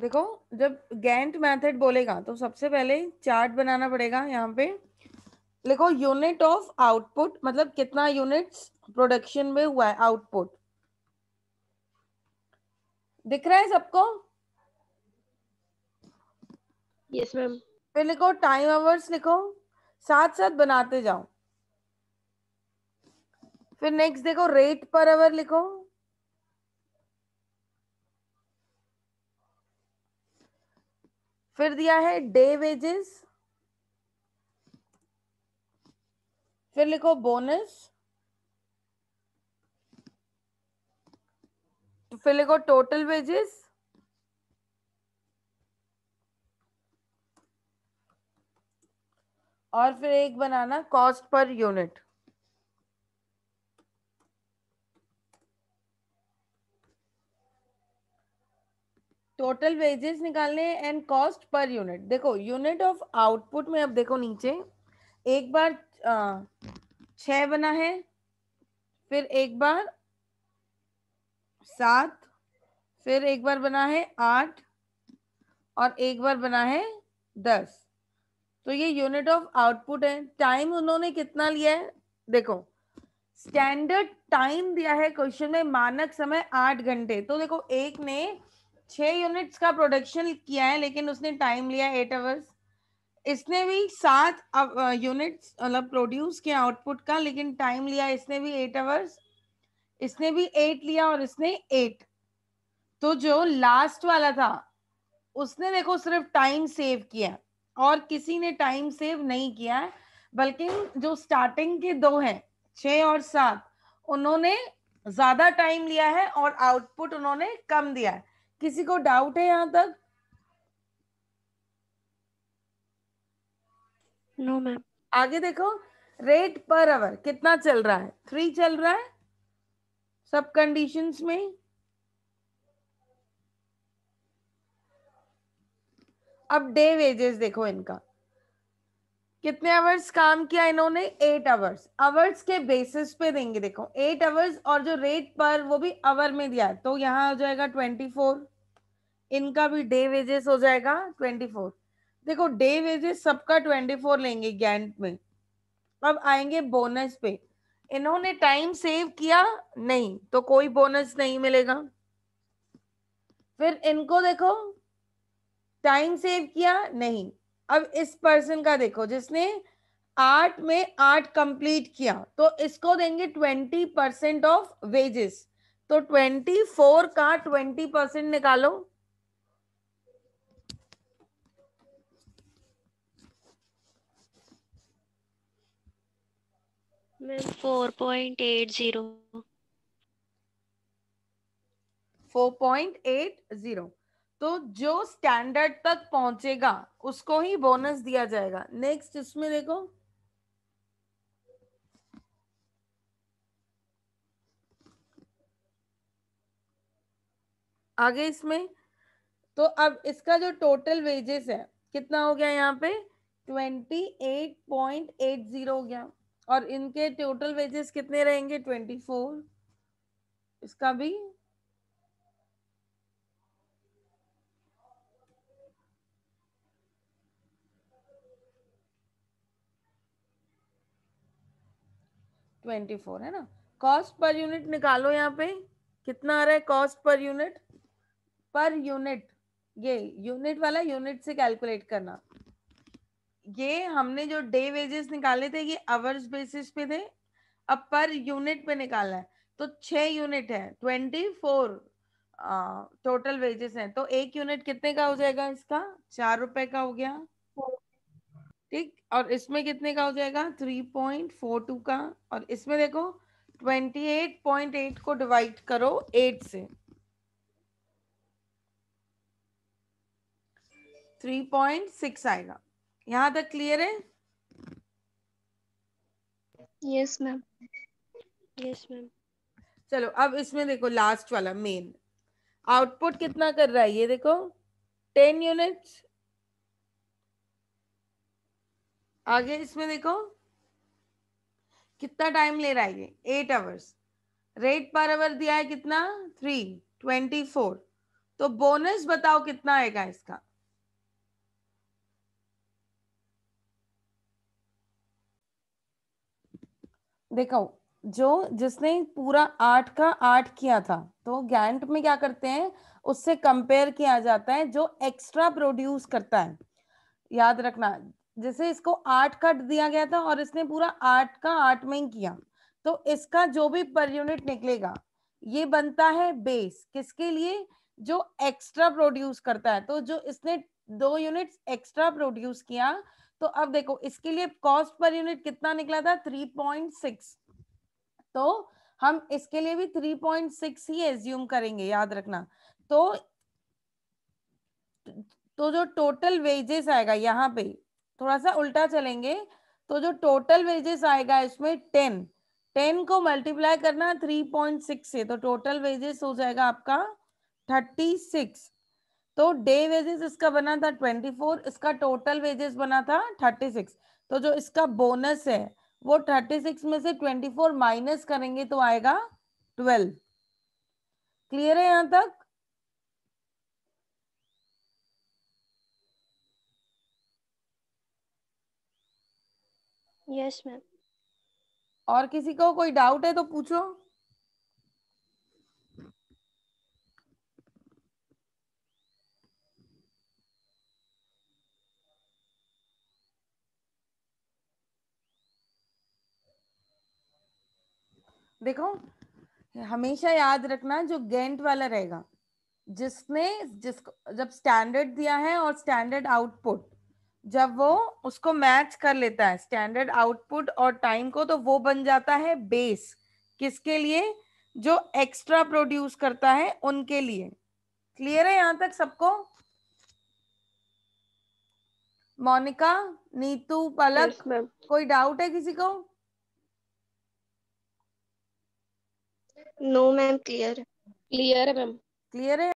देखो जब Gantt method बोलेगा तो सबसे पहले चार्ट बनाना पड़ेगा यहाँ पे लिखो यूनिट ऑफ आउटपुट मतलब कितना यूनिट्स प्रोडक्शन में हुआ है आउटपुट दिख रहा है सबको यस मैम फिर लिखो टाइम आवर्स लिखो साथ साथ बनाते जाओ फिर नेक्स्ट देखो रेट पर आवर लिखो फिर दिया है डे वेजेस फिर लिखो बोनस तो फिर लिखो टोटल वेजेस और फिर एक बनाना cost per unit total wages निकालने एंड कॉस्ट पर यूनिट देखो यूनिट ऑफ आउटपुट में अब देखो नीचे एक बार छ बना है फिर एक बार सात फिर एक बार बना है आठ और एक बार बना है दस तो ये यूनिट ऑफ आउटपुट है टाइम उन्होंने कितना लिया है देखो स्टैंडर्ड टाइम दिया है क्वेश्चन में मानक समय आठ घंटे तो देखो एक ने छह यूनिट्स का प्रोडक्शन किया है लेकिन उसने टाइम लिया एट आवर्स इसने भी सात यूनिट्स uh, uh, मतलब प्रोड्यूस किया आउटपुट का लेकिन टाइम लिया इसने भी एट आवर्स इसने भी एट लिया और इसने एट तो जो लास्ट वाला था उसने देखो सिर्फ टाइम सेव किया और किसी ने टाइम सेव नहीं किया है बल्कि जो स्टार्टिंग के दो हैं छ और सात उन्होंने ज्यादा टाइम लिया है और आउटपुट उन्होंने कम दिया है किसी को डाउट है यहाँ तक नो मैम आगे देखो रेट पर आवर कितना चल रहा है थ्री चल रहा है सब कंडीशंस में अब डे वेजेस देखो इनका कितने आवर्स काम किया इन्होंने एट आवर्स आवर्स के बेसिस पे देंगे देखो एट आवर्स और जो रेट पर वो भी आवर में दिया तो यहाँ हो जाएगा ट्वेंटी फोर इनका भी डे वेजेस हो जाएगा ट्वेंटी फोर देखो डे वेजेस सबका ट्वेंटी फोर लेंगे गैंट में अब आएंगे बोनस पे इन्होंने टाइम सेव किया नहीं तो कोई बोनस नहीं मिलेगा फिर इनको देखो टाइम सेव किया नहीं अब इस पर्सन का देखो जिसने आर्ट में आर्ट कंप्लीट किया तो इसको देंगे ट्वेंटी परसेंट ऑफ वेजेस तो ट्वेंटी फोर का ट्वेंटी परसेंट निकालो four point eight zero four point eight zero तो जो स्टैंडर्ड तक पहुंचेगा उसको ही बोनस दिया जाएगा नेक्स्ट इसमें देखो आगे इसमें तो अब इसका जो टोटल वेजेस है कितना हो गया यहाँ पे twenty eight point eight zero हो गया और इनके टोटल वेजेस कितने रहेंगे ट्वेंटी फोर इसका भी ट्वेंटी फोर है ना कॉस्ट पर यूनिट निकालो यहाँ पे कितना आ रहा है cost per unit per unit ये यूनिट वाला यूनिट से कैलकुलेट करना ये हमने जो डे वेजेस निकाले थे ये आवर्स बेसिस पे थे अब पर यूनिट पे निकाला है तो छ यूनिट है ट्वेंटी फोर टोटल वेजेस हैं तो एक यूनिट कितने का हो जाएगा इसका चार रुपए का हो गया ठीक और इसमें कितने का हो जाएगा थ्री पॉइंट फोर टू का और इसमें देखो ट्वेंटी एट पॉइंट एट को डिवाइड करो एट से थ्री पॉइंट सिक्स आएगा यहां तक क्लियर है यस मैम यस मैम चलो अब इसमें देखो लास्ट वाला मेन आउटपुट कितना कर रहा है ये देखो टेन यूनिट्स आगे इसमें देखो कितना टाइम ले रहा है ये eight hours rate per hour दिया है कितना थ्री ट्वेंटी फोर तो बोनस बताओ कितना आएगा इसका देखो जो जिसने पूरा आठ का आठ किया था तो गैंट में क्या करते हैं उससे कंपेयर किया जाता है जो एक्स्ट्रा प्रोड्यूस करता है याद रखना जैसे इसको आठ का दिया गया था और इसने पूरा आठ का आठ में ही किया तो इसका जो भी पर यूनिट निकलेगा ये बनता है बेस किसके लिए जो एक्स्ट्रा प्रोड्यूस करता है तो जो इसने दो यूनिट्स एक्स्ट्रा प्रोड्यूस किया तो अब देखो इसके लिए कॉस्ट पर यूनिट कितना निकला था 3.6 तो हम इसके लिए भी 3.6 ही एज्यूम करेंगे याद रखना तो तो जो टोटल वेजेस आएगा यहाँ पे थोड़ा सा उल्टा चलेंगे तो जो टोटल वेजेस आएगा इसमें टेन टेन को मल्टीप्लाई करना थ्री पॉइंट सिक्स से तो टोटल वेजेस हो जाएगा आपका थर्टी सिक्स तो डे वेजेस इसका बना था ट्वेंटी फोर इसका टोटल वेजेस बना था थर्टी सिक्स तो जो इसका बोनस है वो थर्टी सिक्स में से ट्वेंटी फोर माइनस करेंगे तो आएगा ट्वेल्व क्लियर है यहाँ तक यस मैम और किसी को कोई डाउट है तो पूछो देखो हमेशा याद रखना जो गेंट वाला रहेगा जिसने जिसको जब स्टैंडर्ड दिया है और स्टैंडर्ड आउटपुट जब वो उसको मैच कर लेता है स्टैंडर्ड आउटपुट और टाइम को तो वो बन जाता है बेस किसके लिए जो एक्स्ट्रा प्रोड्यूस करता है उनके लिए क्लियर है यहां तक सबको मोनिका नीतू पलक yes, कोई डाउट है किसी को नो मैम क्लियर क्लियर है मैम क्लियर है